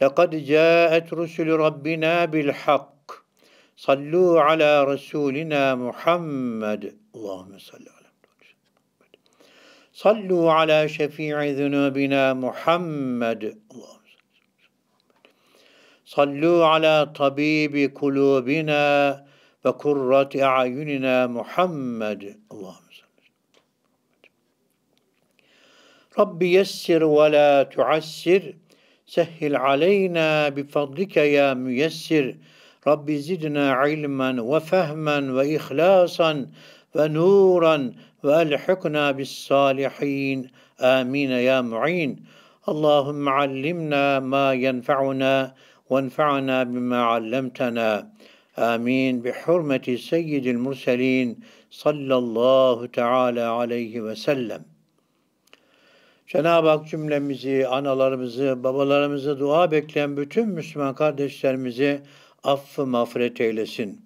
لقد جاءت رسل ربنا بالحق صلوا على رسولنا محمد اللهم صل على محمد صلوا على شفيع ذنوبنا محمد اللهم صلوا على طبيب قلوبنا وقرة أعيننا محمد اللهم صل رب يسر ولا تعسر سهل علينا بفضلك يا ميسر رب زدنا علما وفهما وإخلاصا ونورا وألحقنا بالصالحين آمين يا معين اللهم علمنا ما ينفعنا وانفعنا بما علمتنا آمين بحرمة سيد المرسلين صلى الله تعالى عليه وسلم Cenab-ı Hak cümlemizi, analarımızı, babalarımızı dua bekleyen bütün Müslüman kardeşlerimizi affı mağfiret eylesin.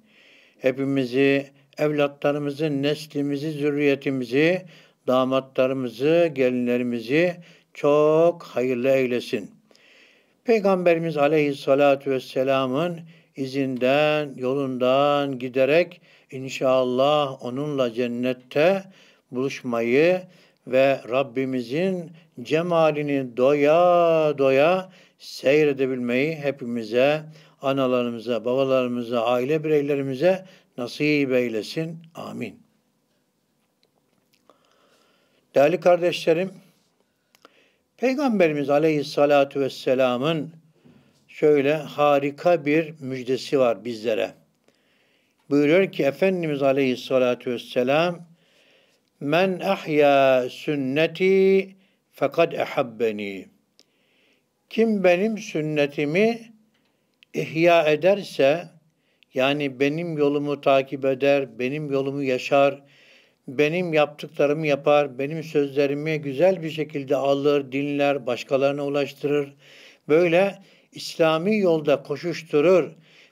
Hepimizi, evlatlarımızı, neslimizi, zürriyetimizi, damatlarımızı, gelinlerimizi çok hayırlı eylesin. Peygamberimiz aleyhissalatu vesselamın izinden, yolundan giderek inşallah onunla cennette buluşmayı ve Rabbimizin cemalini doya doya seyredebilmeyi hepimize, analarımıza, babalarımıza, aile bireylerimize nasip eylesin. Amin. Değerli kardeşlerim, Peygamberimiz Aleyhisselatü Vesselam'ın şöyle harika bir müjdesi var bizlere. Buyuruyor ki Efendimiz Aleyhisselatü Vesselam, Men ahya sünneti fekad ehabbeni. Kim benim sünnetimi ihya ederse, yani benim yolumu takip eder, benim yolumu yaşar, benim yaptıklarımı yapar, benim sözlerimi güzel bir şekilde alır, dinler, başkalarına ulaştırır. Böyle İslami yolda koşuşturur.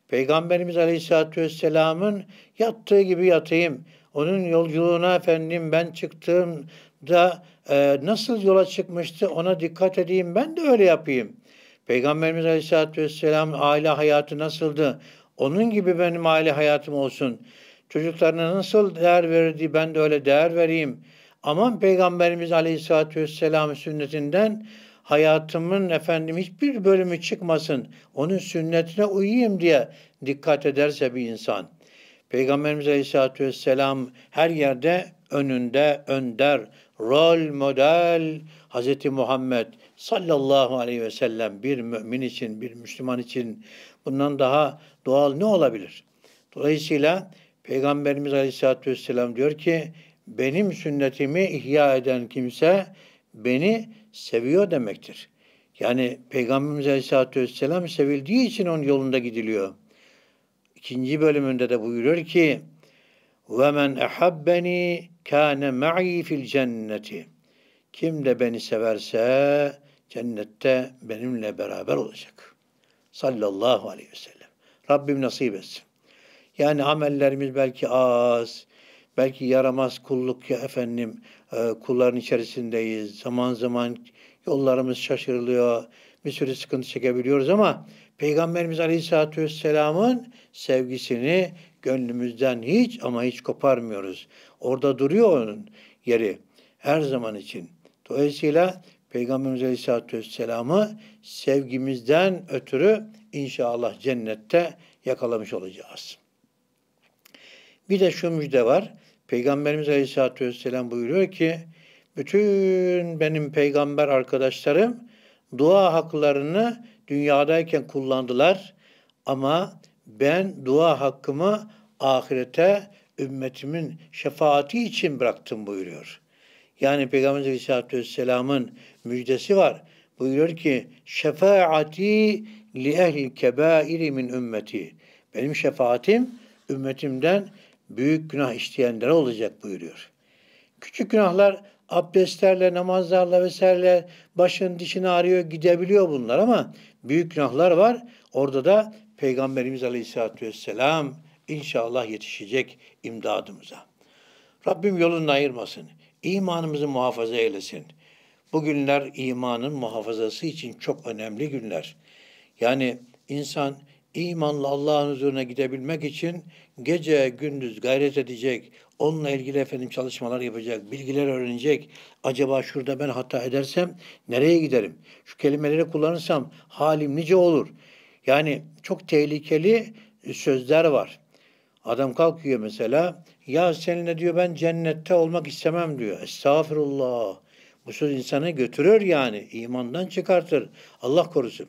Peygamberimiz Aleyhisselatü Vesselam'ın yattığı gibi yatayım, onun yolculuğuna efendim ben çıktığımda e, nasıl yola çıkmıştı ona dikkat edeyim ben de öyle yapayım. Peygamberimiz Aleyhisselatü Vesselam aile hayatı nasıldı? Onun gibi benim aile hayatım olsun. Çocuklarına nasıl değer verdi ben de öyle değer vereyim. Aman Peygamberimiz Aleyhisselatü Vesselam sünnetinden hayatımın efendim hiçbir bölümü çıkmasın. Onun sünnetine uyuyayım diye dikkat ederse bir insan.'' Peygamberimiz Aleyhisselatü Vesselam her yerde önünde önder, rol model Hz. Muhammed sallallahu aleyhi ve sellem bir mümin için, bir Müslüman için bundan daha doğal ne olabilir? Dolayısıyla Peygamberimiz Aleyhisselatü Vesselam diyor ki benim sünnetimi ihya eden kimse beni seviyor demektir. Yani Peygamberimiz Aleyhisselatü Vesselam sevildiği için onun yolunda gidiliyor ikinci bölümünde de buyuruyor ki ve men ehabbeni kâne ma'i fil cenneti. Kim de beni severse cennette benimle beraber olacak. Sallallahu aleyhi ve sellem. Rabbim nasip etsin. Yani amellerimiz belki az, belki yaramaz kulluk ya efendim e, kulların içerisindeyiz. Zaman zaman yollarımız şaşırılıyor. Bir sürü sıkıntı çekebiliyoruz ama Peygamberimiz Aleyhisselatü Vesselam'ın sevgisini gönlümüzden hiç ama hiç koparmıyoruz. Orada duruyor onun yeri her zaman için. Dolayısıyla Peygamberimiz Aleyhisselatü Vesselam'ı sevgimizden ötürü inşallah cennette yakalamış olacağız. Bir de şu müjde var. Peygamberimiz Aleyhisselatü Vesselam buyuruyor ki, bütün benim peygamber arkadaşlarım dua haklarını dünyadayken kullandılar ama ben dua hakkımı ahirete ümmetimin şefaati için bıraktım buyuruyor. Yani Peygamber Aleyhisselatü Vesselam'ın müjdesi var. Buyuruyor ki şefaati li ehli kebairi min ümmeti. Benim şefaatim ümmetimden büyük günah işleyenlere olacak buyuruyor. Küçük günahlar abdestlerle, namazlarla vesaire başın dişini ağrıyor gidebiliyor bunlar ama büyük günahlar var. Orada da Peygamberimiz Aleyhisselatü Vesselam inşallah yetişecek imdadımıza. Rabbim yolunu ayırmasın. İmanımızı muhafaza eylesin. Bugünler imanın muhafazası için çok önemli günler. Yani insan imanla Allah'ın huzuruna gidebilmek için gece gündüz gayret edecek, Onunla ilgili efendim çalışmalar yapacak, bilgiler öğrenecek. Acaba şurada ben hata edersem nereye giderim? Şu kelimeleri kullanırsam halim nice olur. Yani çok tehlikeli e, sözler var. Adam kalkıyor mesela, ya seninle diyor ben cennette olmak istemem diyor. Estağfurullah. Bu söz insanı götürür yani, imandan çıkartır. Allah korusun.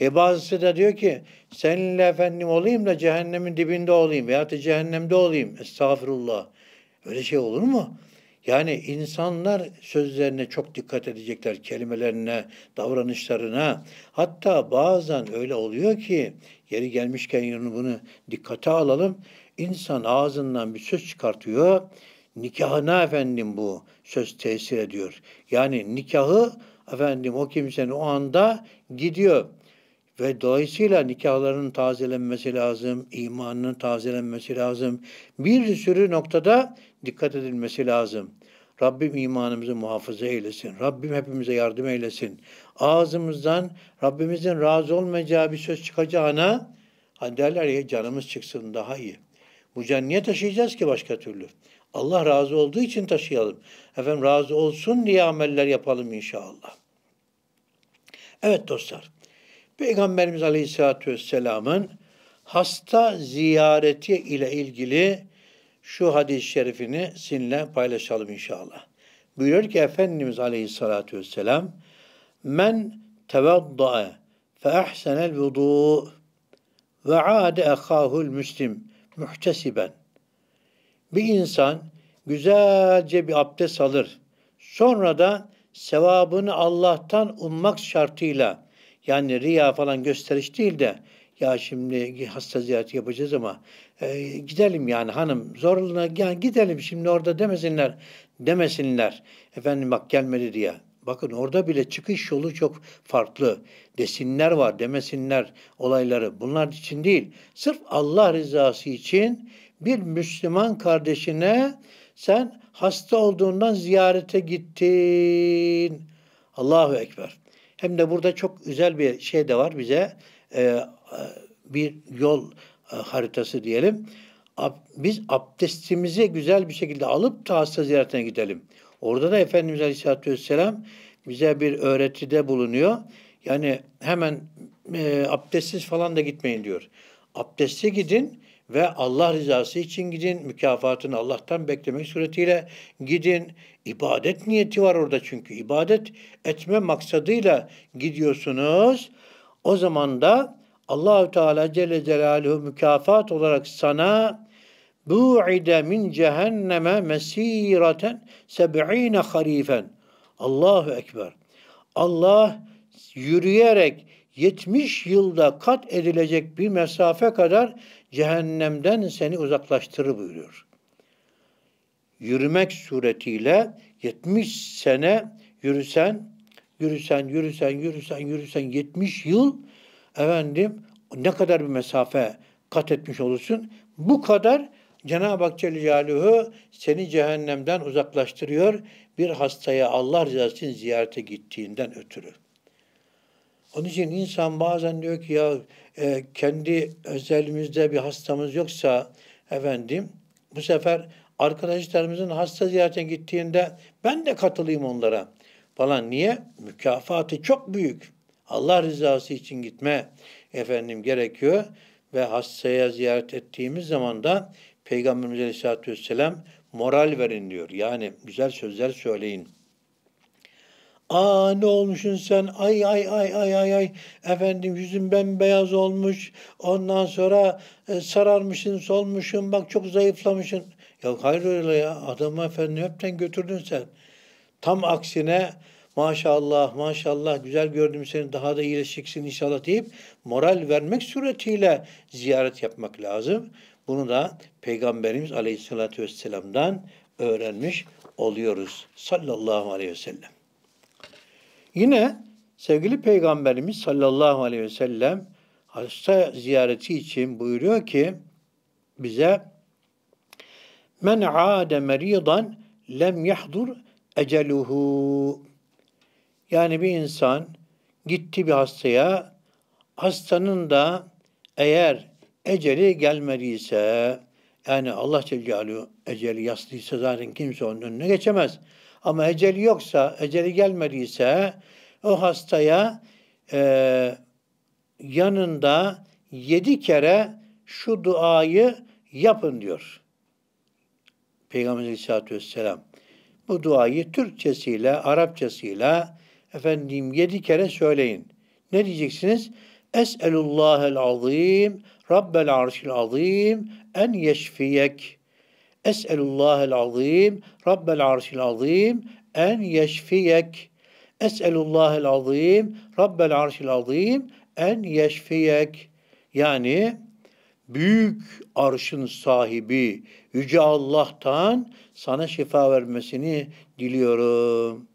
E bazısı da diyor ki seninle efendim olayım da cehennemin dibinde olayım veya da cehennemde olayım. Estağfirullah. Öyle şey olur mu? Yani insanlar sözlerine çok dikkat edecekler, kelimelerine, davranışlarına. Hatta bazen öyle oluyor ki, yeri gelmişken bunu dikkate alalım. İnsan ağzından bir söz çıkartıyor, nikahına efendim bu söz tesir ediyor. Yani nikahı efendim o kimsenin o anda gidiyor. Ve dolayısıyla nikahların tazelenmesi lazım, imanının tazelenmesi lazım. Bir sürü noktada dikkat edilmesi lazım. Rabbim imanımızı muhafaza eylesin. Rabbim hepimize yardım eylesin. Ağzımızdan Rabbimizin razı olmayacağı bir söz çıkacağına hani derler ya canımız çıksın daha iyi. Bu can niye taşıyacağız ki başka türlü? Allah razı olduğu için taşıyalım. Efendim razı olsun diye ameller yapalım inşallah. Evet dostlar. Peygamberimiz Aleyhisselatü Vesselam'ın hasta ziyareti ile ilgili şu hadis-i şerifini sizinle paylaşalım inşallah. Buyuruyor ki Efendimiz Aleyhisselatü Vesselam Men tevaddae fe ahsenel vudu ve ade ehahul müslim muhtesiben. Bir insan güzelce bir abdest alır. Sonra da sevabını Allah'tan ummak şartıyla yani riya falan gösteriş değil de ya şimdi hasta ziyareti yapacağız ama e, gidelim yani hanım zorluğuna yani gidelim şimdi orada demesinler demesinler efendim bak gelmedi diye. Bakın orada bile çıkış yolu çok farklı. Desinler var, demesinler olayları. Bunlar için değil. Sırf Allah rızası için bir Müslüman kardeşine sen hasta olduğundan ziyarete gittin. Allahu Ekber. Hem de burada çok güzel bir şey de var bize e, bir yol e, haritası diyelim. Ab, biz abdestimizi güzel bir şekilde alıp da hasta ziyaretine gidelim. Orada da Efendimiz Aleyhisselatü Vesselam bize bir öğretide bulunuyor. Yani hemen e, abdestsiz falan da gitmeyin diyor. Abdestli gidin ve Allah rızası için gidin. Mükafatını Allah'tan beklemek suretiyle gidin. İbadet niyeti var orada çünkü. ibadet etme maksadıyla gidiyorsunuz. O zaman da Allahü Teala Celle Celaluhu mükafat olarak sana bu'ide min cehenneme mesireten, seb'ine harifen. Allahu Ekber. Allah yürüyerek 70 yılda kat edilecek bir mesafe kadar cehennemden seni uzaklaştırır buyuruyor. Yürümek suretiyle 70 sene yürüsen, yürüsen, yürüsen, yürüsen, yürüsen 70 yıl efendim ne kadar bir mesafe kat etmiş olursun. Bu kadar Cenab-ı Hak Celle Celaluhu seni cehennemden uzaklaştırıyor bir hastaya Allah rızası için ziyarete gittiğinden ötürü. Onun için insan bazen diyor ki ya e, kendi özelimizde bir hastamız yoksa efendim bu sefer arkadaşlarımızın hasta ziyaretine gittiğinde ben de katılayım onlara falan. Niye? Mükafatı çok büyük. Allah rızası için gitme efendim gerekiyor ve hastaya ziyaret ettiğimiz zaman da Peygamberimiz Aleyhisselatü Vesselam moral verin diyor. Yani güzel sözler söyleyin. Aa ne olmuşsun sen? Ay ay ay ay ay ay. Efendim yüzün bembeyaz olmuş. Ondan sonra e, sararmışsın, solmuşsun. Bak çok zayıflamışsın. Ya hayır öyle ya. Adamı efendim hepten götürdün sen. Tam aksine maşallah maşallah güzel gördüm seni daha da iyileşeceksin inşallah deyip moral vermek suretiyle ziyaret yapmak lazım. Bunu da Peygamberimiz Aleyhisselatü Vesselam'dan öğrenmiş oluyoruz sallallahu aleyhi ve sellem. Yine sevgili Peygamberimiz sallallahu aleyhi ve sellem hasta ziyareti için buyuruyor ki bize Men ade meridan lem yahdur eceluhu. Yani bir insan gitti bir hastaya, hastanın da eğer eceli gelmediyse, yani Allah Celle Celaluhu eceli yaslıysa zaten kimse onun önüne geçemez. Ama eceli yoksa, eceli gelmediyse o hastaya e, yanında yedi kere şu duayı yapın diyor. Peygamber Aleyhisselatü Vesselam. Bu duayı Türkçesiyle, Arapçasıyla efendim yedi kere söyleyin. Ne diyeceksiniz? Es'elullahel azim, Rabbel arşil azim, en yeşfiyek. Es'elullahel azim, Rabbel arşil azim, en yeşfiyek. Es'elullahel azim, Rabbel arşil azim, en yeşfiyek. Yani büyük arşın sahibi Yüce Allah'tan sana şifa vermesini diliyorum.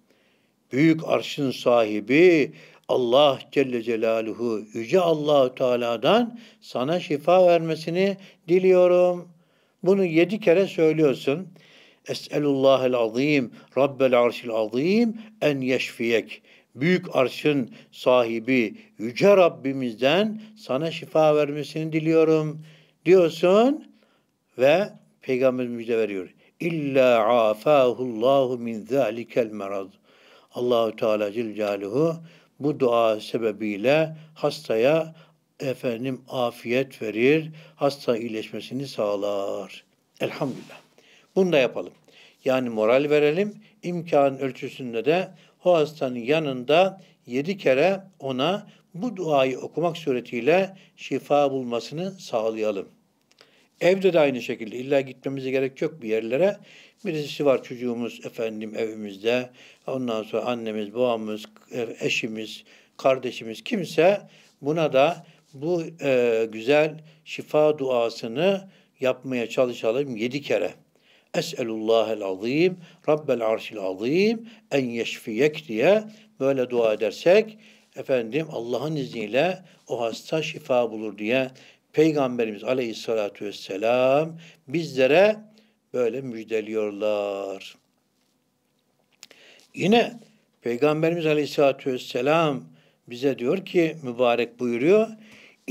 Büyük arşın sahibi Allah Celle Celaluhu Yüce Allahu Teala'dan sana şifa vermesini diliyorum.'' Bunu yedi kere söylüyorsun. Es'elullahel azim, Rabbel arşil azim en yeşfiyek. Büyük arşın sahibi yüce Rabbimizden sana şifa vermesini diliyorum diyorsun ve peygamber müjde veriyor. İlla afahullahu min zalikel merad. Allahu Teala Celle bu dua sebebiyle hastaya efendim afiyet verir, hasta iyileşmesini sağlar. Elhamdülillah. Bunu da yapalım. Yani moral verelim. İmkan ölçüsünde de o hastanın yanında yedi kere ona bu duayı okumak suretiyle şifa bulmasını sağlayalım. Evde de aynı şekilde illa gitmemize gerek yok bir yerlere. Birisi var çocuğumuz efendim evimizde. Ondan sonra annemiz, babamız, eşimiz, kardeşimiz kimse buna da bu e, güzel şifa duasını yapmaya çalışalım yedi kere. eselullah Es'elullahel azim, Rabbel arşil azim, en yeşfiyek diye böyle dua edersek efendim Allah'ın izniyle o hasta şifa bulur diye Peygamberimiz aleyhissalatu vesselam bizlere böyle müjdeliyorlar. Yine Peygamberimiz aleyhissalatu vesselam bize diyor ki mübarek buyuruyor.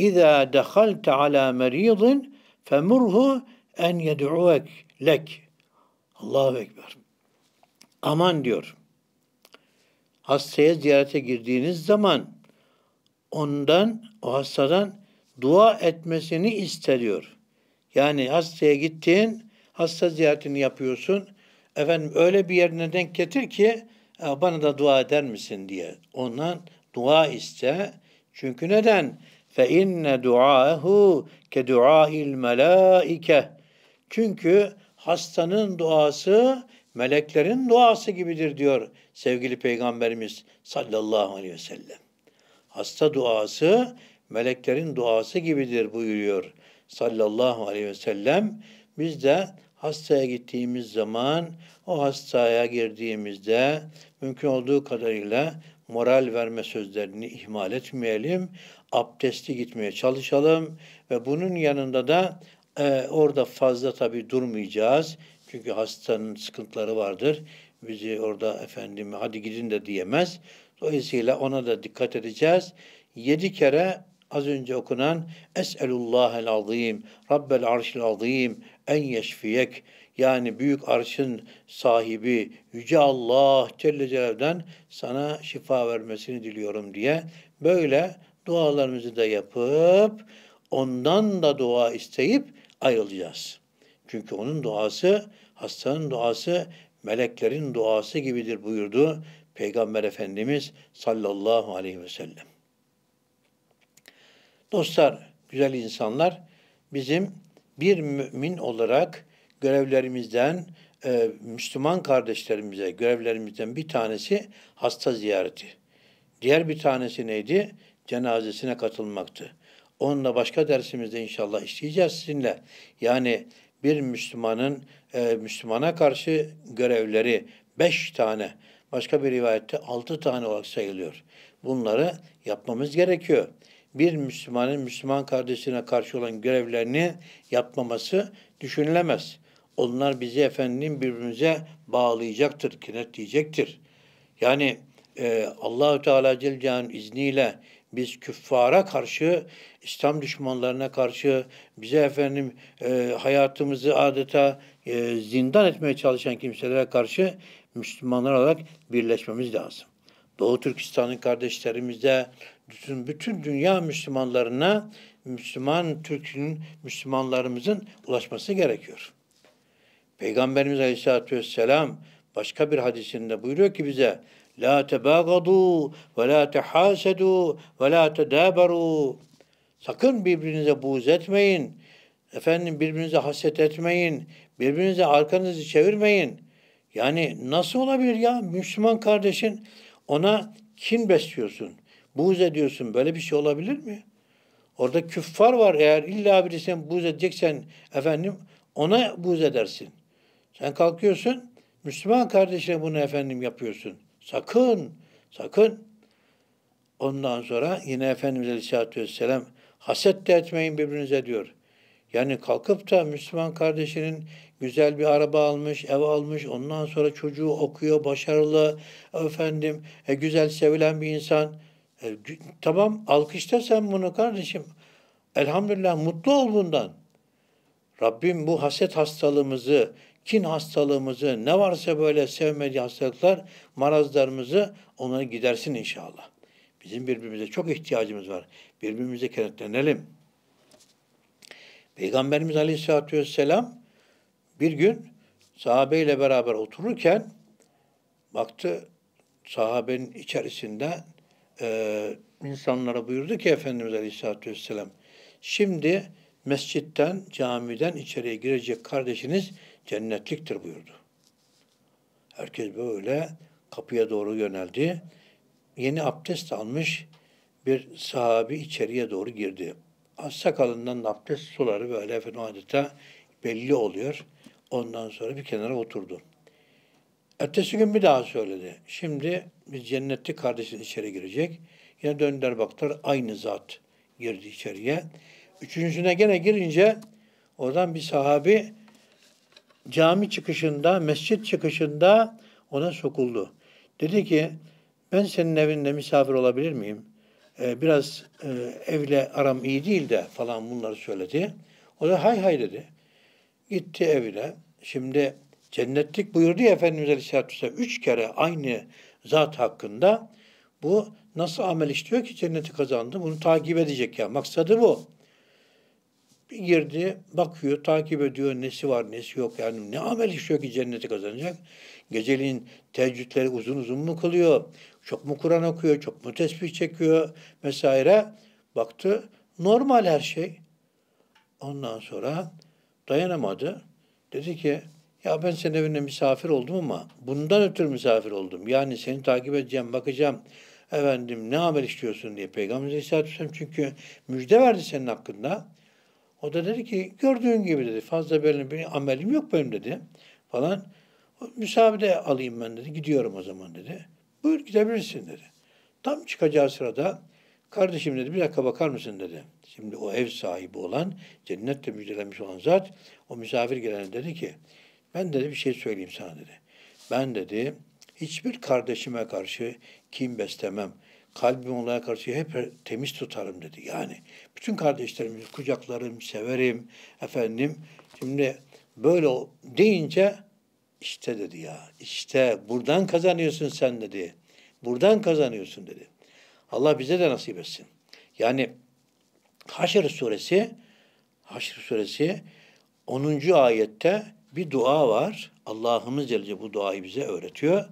اِذَا دَخَلْتَ عَلَى مَر۪يضٍ فَمُرْهُ en yed'uek lek. Allahu Ekber. Aman diyor. Hastaya ziyarete girdiğiniz zaman ondan, o hastadan dua etmesini isteriyor. Yani hastaya gittin, hasta ziyaretini yapıyorsun. Efendim öyle bir yerine denk getir ki bana da dua eder misin diye. Ondan dua iste. Çünkü neden? fe inne duahu ke duail melaike. Çünkü hastanın duası meleklerin duası gibidir diyor sevgili peygamberimiz sallallahu aleyhi ve sellem. Hasta duası meleklerin duası gibidir buyuruyor sallallahu aleyhi ve sellem. Biz de hastaya gittiğimiz zaman o hastaya girdiğimizde mümkün olduğu kadarıyla moral verme sözlerini ihmal etmeyelim, abdesti gitmeye çalışalım ve bunun yanında da e, orada fazla tabi durmayacağız. Çünkü hastanın sıkıntıları vardır. Bizi orada efendim hadi gidin de diyemez. Dolayısıyla ona da dikkat edeceğiz. Yedi kere az önce okunan Es'elullahel azim, Rabbel arşil azim, en yeşfiyek yani büyük arşın sahibi Yüce Allah Celle Celaluhu'dan sana şifa vermesini diliyorum diye böyle dualarımızı da yapıp ondan da dua isteyip ayrılacağız. Çünkü onun duası, hastanın duası, meleklerin duası gibidir buyurdu Peygamber Efendimiz sallallahu aleyhi ve sellem. Dostlar, güzel insanlar, bizim bir mümin olarak görevlerimizden e, Müslüman kardeşlerimize görevlerimizden bir tanesi hasta ziyareti. Diğer bir tanesi neydi? Cenazesine katılmaktı. Onunla başka dersimizde inşallah işleyeceğiz sizinle. Yani bir Müslümanın e, Müslümana karşı görevleri beş tane, başka bir rivayette altı tane olarak sayılıyor. Bunları yapmamız gerekiyor. Bir Müslümanın Müslüman kardeşine karşı olan görevlerini yapmaması düşünülemez. Onlar bizi efendim birbirimize bağlayacaktır, kinetleyecektir. Yani e, Allahü Teala Celle'nin izniyle biz küffara karşı, İslam düşmanlarına karşı bize efendim e, hayatımızı adeta e, zindan etmeye çalışan kimselere karşı Müslümanlar olarak birleşmemiz lazım. Doğu Türkistan'ın kardeşlerimize, bütün, bütün dünya Müslümanlarına, Müslüman Türk'ün, Müslümanlarımızın ulaşması gerekiyor. Peygamberimiz Aleyhisselatü Vesselam başka bir hadisinde buyuruyor ki bize La tebagadu ve la tehasedu ve la tedaberu. Sakın birbirinize buğz etmeyin. Efendim birbirinize haset etmeyin. Birbirinize arkanızı çevirmeyin. Yani nasıl olabilir ya? Müslüman kardeşin ona kin besliyorsun. Buğz ediyorsun. Böyle bir şey olabilir mi? Orada küffar var. Eğer illa birisine buğz edeceksen efendim ona buğz edersin. Sen kalkıyorsun, Müslüman kardeşine bunu efendim yapıyorsun. Sakın, sakın. Ondan sonra yine Efendimiz Aleyhisselatü Vesselam haset de etmeyin birbirinize diyor. Yani kalkıp da Müslüman kardeşinin güzel bir araba almış, ev almış, ondan sonra çocuğu okuyor, başarılı, efendim, e, güzel sevilen bir insan. E, tamam, alkışta sen bunu kardeşim. Elhamdülillah mutlu ol bundan. Rabbim bu haset hastalığımızı, kin hastalığımızı, ne varsa böyle sevmediği hastalıklar, marazlarımızı onları gidersin inşallah. Bizim birbirimize çok ihtiyacımız var. Birbirimize kenetlenelim. Peygamberimiz Aleyhisselatü Vesselam bir gün sahabeyle beraber otururken baktı sahabenin içerisinde e, insanlara buyurdu ki Efendimiz Aleyhisselatü Vesselam şimdi mescitten, camiden içeriye girecek kardeşiniz cennetliktir buyurdu. Herkes böyle kapıya doğru yöneldi. Yeni abdest almış bir sahabi içeriye doğru girdi. Az sakalından abdest suları böyle efendim adeta belli oluyor. Ondan sonra bir kenara oturdu. Ertesi gün bir daha söyledi. Şimdi biz cennetli kardeşin içeri girecek. Yine döndüler baktılar aynı zat girdi içeriye. Üçüncüsüne gene girince oradan bir sahabi cami çıkışında, mescit çıkışında ona sokuldu. Dedi ki ben senin evinde misafir olabilir miyim? Ee, biraz e, evle aram iyi değil de falan bunları söyledi. O da hay hay dedi. Gitti evine. Şimdi cennetlik buyurdu ya Efendimiz Aleyhisselatü Vesselam üç kere aynı zat hakkında bu nasıl amel işliyor ki cenneti kazandı? Bunu takip edecek ya. Maksadı bu girdi, bakıyor, takip ediyor, nesi var, nesi yok. Yani ne amel işliyor ki cenneti kazanacak? Geceliğin teheccüdleri uzun uzun mu kılıyor? Çok mu Kur'an okuyor, çok mu tesbih çekiyor vesaire. Baktı, normal her şey. Ondan sonra dayanamadı. Dedi ki, ya ben senin evine misafir oldum ama bundan ötürü misafir oldum. Yani seni takip edeceğim, bakacağım. Efendim ne amel istiyorsun diye Peygamber Aleyhisselatü Vesselam çünkü müjde verdi senin hakkında. O da dedi ki gördüğün gibi dedi fazla benim bir amelim yok benim dedi falan. Müsaade alayım ben dedi gidiyorum o zaman dedi. Buyur gidebilirsin dedi. Tam çıkacağı sırada kardeşim dedi bir dakika bakar mısın dedi. Şimdi o ev sahibi olan cennette müjdelenmiş olan zat o misafir gelene dedi ki ben dedi bir şey söyleyeyim sana dedi. Ben dedi hiçbir kardeşime karşı kim beslemem. Kalbim onlara karşı hep temiz tutarım dedi. Yani bütün kardeşlerimizi kucaklarım, severim efendim. Şimdi böyle deyince işte dedi ya işte buradan kazanıyorsun sen dedi. Buradan kazanıyorsun dedi. Allah bize de nasip etsin. Yani Haşr suresi Haşr suresi 10. ayette bir dua var. Allah'ımız Celle bu duayı bize öğretiyor.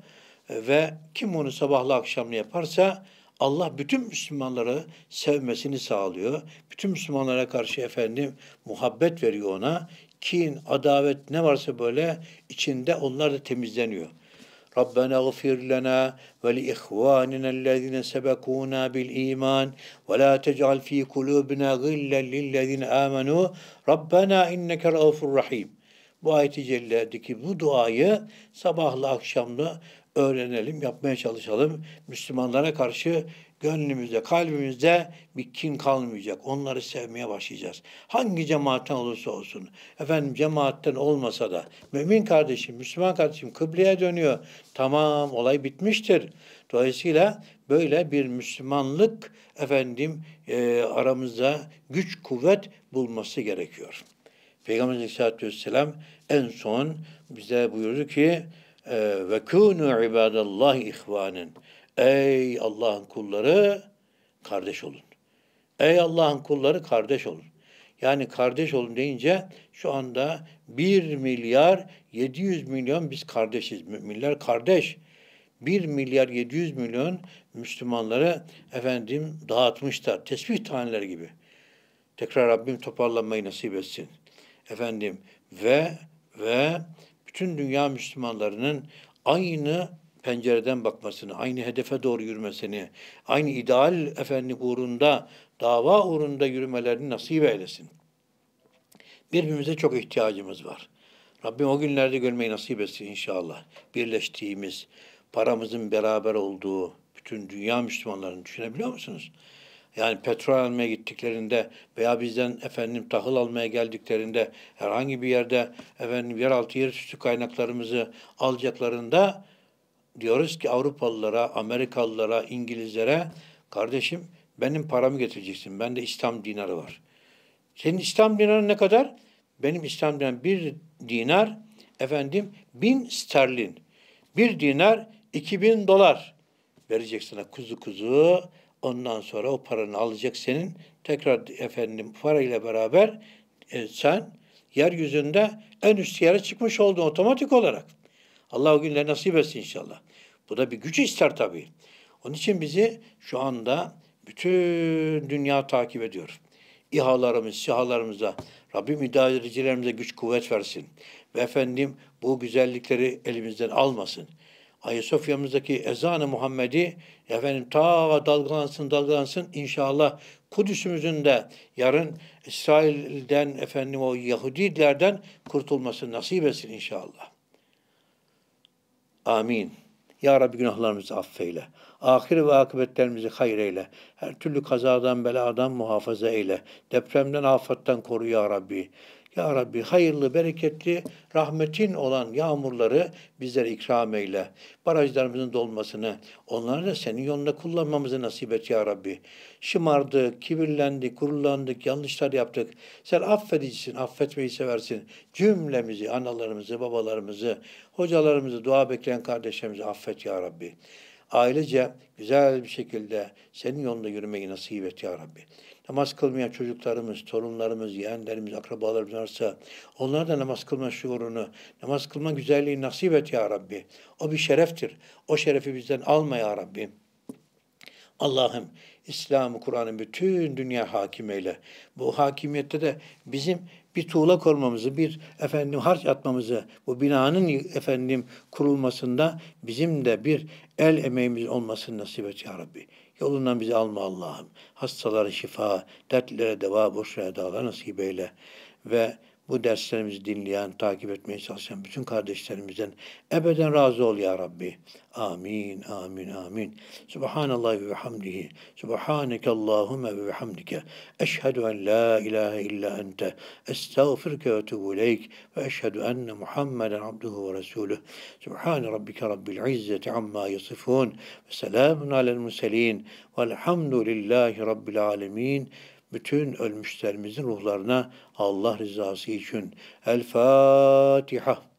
Ve kim onu sabahla akşamlı yaparsa Allah bütün Müslümanları sevmesini sağlıyor. Bütün Müslümanlara karşı efendim muhabbet veriyor ona. Kin, adavet ne varsa böyle içinde onlar da temizleniyor. ربنا اغفر لنا ولإخواننا الذين سبقونا بالإيمان ولا تجعل في قلوبنا غلا للذين آمنوا ربنا إنك رؤوف rahim. Bu ayeti celledeki bu duayı sabahlı akşamlı öğrenelim, yapmaya çalışalım. Müslümanlara karşı gönlümüzde, kalbimizde bir kin kalmayacak. Onları sevmeye başlayacağız. Hangi cemaatten olursa olsun, efendim cemaatten olmasa da mümin kardeşim, Müslüman kardeşim kıbleye dönüyor. Tamam olay bitmiştir. Dolayısıyla böyle bir Müslümanlık efendim e, aramızda güç kuvvet bulması gerekiyor. Peygamber Aleyhisselatü Vesselam en son bize buyurdu ki ee, ve kûnû ibadallah ihvanen. Ey Allah'ın kulları kardeş olun. Ey Allah'ın kulları kardeş olun. Yani kardeş olun deyince şu anda 1 milyar 700 milyon biz kardeşiz. Müminler kardeş. 1 milyar 700 milyon Müslümanları efendim dağıtmışlar. Tesbih taneleri gibi. Tekrar Rabbim toparlanmayı nasip etsin. Efendim ve ve bütün dünya Müslümanlarının aynı pencereden bakmasını, aynı hedefe doğru yürümesini, aynı ideal efendi uğrunda, dava uğrunda yürümelerini nasip eylesin. Birbirimize çok ihtiyacımız var. Rabbim o günlerde görmeyi nasip etsin inşallah. Birleştiğimiz, paramızın beraber olduğu bütün dünya Müslümanlarını düşünebiliyor musunuz? Yani petrol almaya gittiklerinde veya bizden efendim tahıl almaya geldiklerinde herhangi bir yerde efendim yeraltı yer üstü kaynaklarımızı alacaklarında diyoruz ki Avrupalılara, Amerikalılara, İngilizlere kardeşim benim paramı getireceksin. Bende İslam dinarı var. Senin İslam dinarı ne kadar? Benim İslam dinarı bir dinar efendim bin sterlin. Bir dinar iki bin dolar vereceksin sana kuzu kuzu Ondan sonra o paranı alacak senin. Tekrar efendim parayla beraber e, sen yeryüzünde en üst yere çıkmış oldun otomatik olarak. Allah o günleri nasip etsin inşallah. Bu da bir güç ister tabii. Onun için bizi şu anda bütün dünya takip ediyor. İHA'larımız, SİHA'larımıza, Rabbim idarecilerimize güç kuvvet versin. Ve efendim bu güzellikleri elimizden almasın. Ayasofya'mızdaki ezanı Muhammed'i efendim ta dalgalansın dalgalansın inşallah Kudüs'ümüzün de yarın İsrail'den efendim o Yahudilerden kurtulması nasip etsin inşallah. Amin. Ya Rabbi günahlarımızı affeyle. Ahir ve akıbetlerimizi hayır Her türlü kazadan, beladan muhafaza eyle. Depremden, afattan koru Ya Rabbi. Ya Rabbi hayırlı, bereketli, rahmetin olan yağmurları bizlere ikram eyle. Barajlarımızın dolmasını, onları da senin yolunda kullanmamızı nasip et Ya Rabbi. Şımardık, kibirlendik, gururlandık, yanlışlar yaptık. Sen affedicisin, affetmeyi seversin. Cümlemizi, analarımızı, babalarımızı, hocalarımızı, dua bekleyen kardeşlerimizi affet Ya Rabbi ailece güzel bir şekilde senin yolunda yürümeyi nasip et ya Rabbi. Namaz kılmayan çocuklarımız, torunlarımız, yeğenlerimiz, akrabalarımız varsa onlara da namaz kılma şuurunu, namaz kılma güzelliği nasip et ya Rabbi. O bir şereftir. O şerefi bizden alma ya Rabbi. Allah'ım İslam'ı, Kur'an'ın bütün dünya hakim eyle. Bu hakimiyette de bizim bir tuğla kormamızı, bir efendim harç atmamızı, bu binanın efendim kurulmasında bizim de bir el emeğimiz olmasını nasip et ya Rabbi. Yolundan bizi alma Allah'ım. Hastalara şifa, dertlere deva, boşluğa dağlar nasip eyle. Ve bu derslerimizi dinleyen, takip etmeye çalışan bütün kardeşlerimizden ebeden razı ol ya Rabbi. Amin, amin, amin. Subhanallah ve hamdihi. Subhaneke Allahümme ve hamdike. Eşhedü en la ilahe illa ente. Estağfirke ve tubu ileyk. Ve eşhedü enne Muhammeden abduhu ve resuluh. Subhan rabbike rabbil izzeti amma yasifun. Ve selamun alel muselin. Velhamdülillahi rabbil alemin bütün ölmüşlerimizin ruhlarına Allah rızası için El Fatiha.